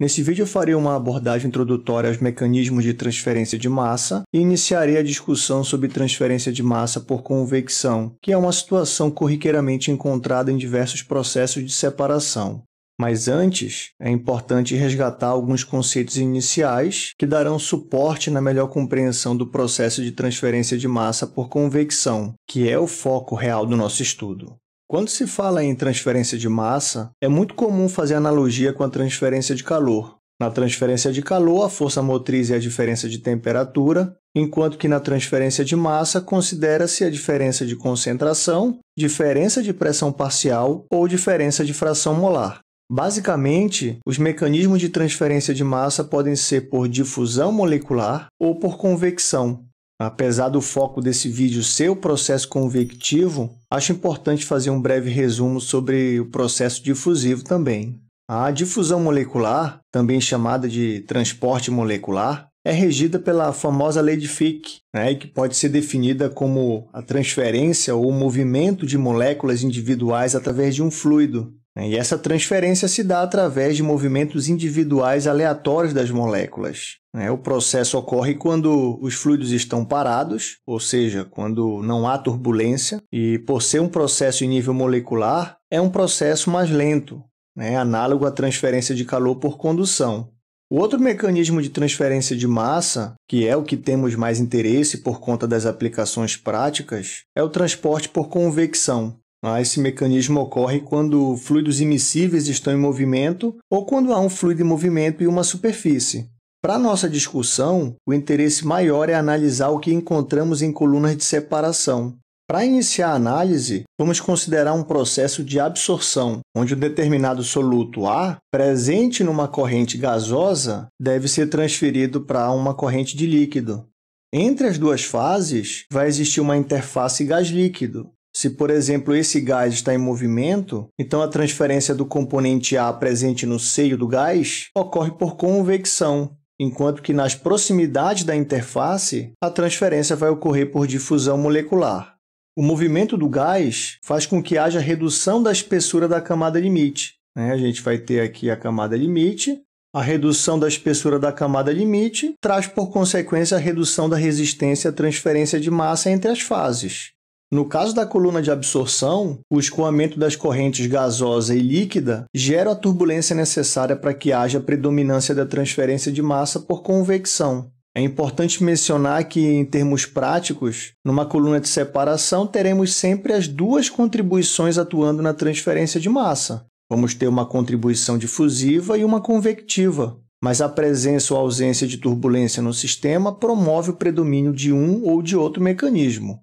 Nesse vídeo eu farei uma abordagem introdutória aos mecanismos de transferência de massa e iniciarei a discussão sobre transferência de massa por convecção, que é uma situação corriqueiramente encontrada em diversos processos de separação. Mas antes, é importante resgatar alguns conceitos iniciais que darão suporte na melhor compreensão do processo de transferência de massa por convecção, que é o foco real do nosso estudo. Quando se fala em transferência de massa, é muito comum fazer analogia com a transferência de calor. Na transferência de calor, a força motriz é a diferença de temperatura, enquanto que na transferência de massa considera-se a diferença de concentração, diferença de pressão parcial ou diferença de fração molar. Basicamente, os mecanismos de transferência de massa podem ser por difusão molecular ou por convecção, Apesar do foco desse vídeo ser o processo convectivo, acho importante fazer um breve resumo sobre o processo difusivo também. A difusão molecular, também chamada de transporte molecular, é regida pela famosa lei de Fick, né, que pode ser definida como a transferência ou movimento de moléculas individuais através de um fluido. Né? E essa transferência se dá através de movimentos individuais aleatórios das moléculas. Né? O processo ocorre quando os fluidos estão parados, ou seja, quando não há turbulência, e por ser um processo em nível molecular, é um processo mais lento, né? análogo à transferência de calor por condução. O outro mecanismo de transferência de massa, que é o que temos mais interesse por conta das aplicações práticas, é o transporte por convecção. Ah, esse mecanismo ocorre quando fluidos imissíveis estão em movimento ou quando há um fluido em movimento e uma superfície. Para nossa discussão, o interesse maior é analisar o que encontramos em colunas de separação. Para iniciar a análise, vamos considerar um processo de absorção, onde um determinado soluto A, presente numa corrente gasosa, deve ser transferido para uma corrente de líquido. Entre as duas fases, vai existir uma interface gás-líquido, se, por exemplo, esse gás está em movimento, então a transferência do componente A presente no seio do gás ocorre por convecção, enquanto que nas proximidades da interface, a transferência vai ocorrer por difusão molecular. O movimento do gás faz com que haja redução da espessura da camada limite. Né? A gente vai ter aqui a camada limite. A redução da espessura da camada limite traz, por consequência, a redução da resistência à transferência de massa entre as fases. No caso da coluna de absorção, o escoamento das correntes gasosa e líquida gera a turbulência necessária para que haja predominância da transferência de massa por convecção. É importante mencionar que, em termos práticos, numa coluna de separação teremos sempre as duas contribuições atuando na transferência de massa. Vamos ter uma contribuição difusiva e uma convectiva, mas a presença ou ausência de turbulência no sistema promove o predomínio de um ou de outro mecanismo.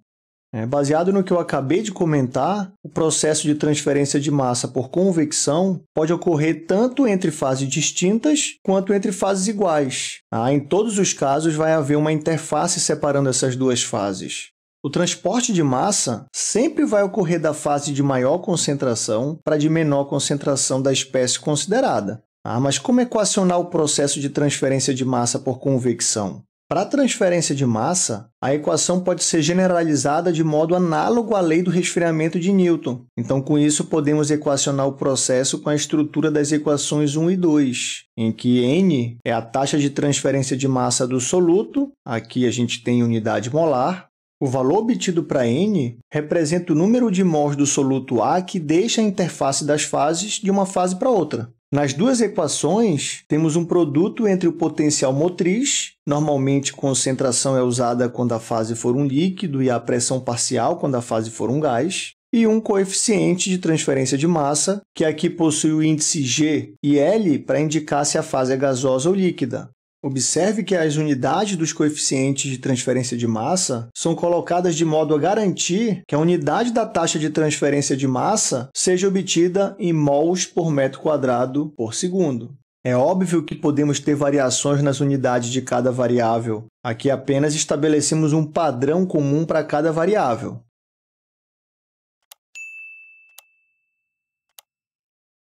É, baseado no que eu acabei de comentar, o processo de transferência de massa por convecção pode ocorrer tanto entre fases distintas quanto entre fases iguais. Ah, em todos os casos, vai haver uma interface separando essas duas fases. O transporte de massa sempre vai ocorrer da fase de maior concentração para a de menor concentração da espécie considerada. Ah, mas como equacionar o processo de transferência de massa por convecção? Para a transferência de massa, a equação pode ser generalizada de modo análogo à lei do resfriamento de Newton. Então, com isso, podemos equacionar o processo com a estrutura das equações 1 e 2, em que N é a taxa de transferência de massa do soluto, aqui a gente tem unidade molar, o valor obtido para n representa o número de mols do soluto A que deixa a interface das fases de uma fase para outra. Nas duas equações, temos um produto entre o potencial motriz, normalmente concentração é usada quando a fase for um líquido e a pressão parcial quando a fase for um gás, e um coeficiente de transferência de massa, que é aqui possui o índice G e L para indicar se a fase é gasosa ou líquida. Observe que as unidades dos coeficientes de transferência de massa são colocadas de modo a garantir que a unidade da taxa de transferência de massa seja obtida em mols por metro quadrado por segundo. É óbvio que podemos ter variações nas unidades de cada variável. Aqui apenas estabelecemos um padrão comum para cada variável.